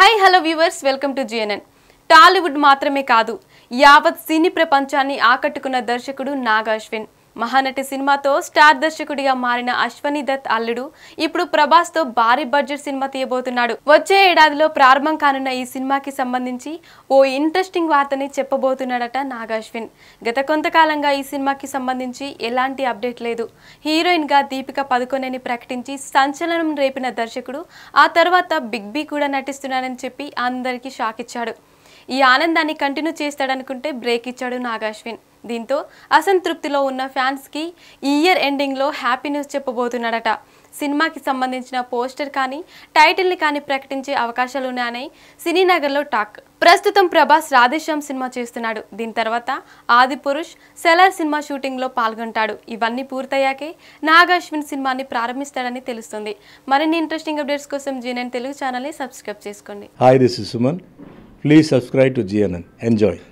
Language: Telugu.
Hi hello viewers welcome to GNN Tollywood మాత్రమే కాదు యావత్ సినీ ప్రపంచాన్ని ఆకట్టుకున్న దర్శకుడు నాగాశ్విన్ మహానటి సినిమాతో స్టార్ దర్శకుడిగా మారిన అశ్వని దత్ అల్లుడు ఇప్పుడు ప్రభాస్ తో భారీ బడ్జెట్ సినిమా తీయబోతున్నాడు వచ్చే ఏడాదిలో ప్రారంభం కానున్న ఈ సినిమాకి సంబంధించి ఓ ఇంట్రెస్టింగ్ వార్తని చెప్పబోతున్నాడట నాగ అశ్విన్ గత కొంతకాలంగా ఈ సినిమాకి సంబంధించి ఎలాంటి అప్డేట్ లేదు హీరోయిన్ గా దీపిక పదుకొనని ప్రకటించి సంచలనం రేపిన దర్శకుడు ఆ తర్వాత బిగ్ బి కూడా నటిస్తున్నాడని చెప్పి అందరికీ షాక్ ఇచ్చాడు ఈ ఆనందాన్ని కంటిన్యూ చేస్తాడనుకుంటే బ్రేక్ ఇచ్చాడు నాగాశ్విన్ దీంతో అసంతృప్తిలో ఉన్న ఫ్యాన్స్కి ఈ ఇయర్ ఎండింగ్లో హ్యాపీ న్యూస్ చెప్పబోతున్నాడట సినిమాకి సంబంధించిన పోస్టర్ కానీ టైటిల్ని కానీ ప్రకటించే అవకాశాలు ఉన్నాయని సినీ నగర్లో టాక్ ప్రస్తుతం ప్రభాస్ రాధేశ్యామ్ సినిమా చేస్తున్నాడు దీని తర్వాత ఆది పురుష్ సెలార్ సినిమా షూటింగ్లో పాల్గొంటాడు ఇవన్నీ పూర్తయ్యాకే నాగాశ్విన్ సినిమాని ప్రారంభిస్తాడని తెలుస్తుంది మరిన్ని ఇంట్రెస్టింగ్ అప్డేట్స్ కోసం జీనన్ తెలుగు ఛానల్ని సబ్స్క్రైబ్ చేసుకోండి hi this is Suman Please subscribe to GNN. Enjoy.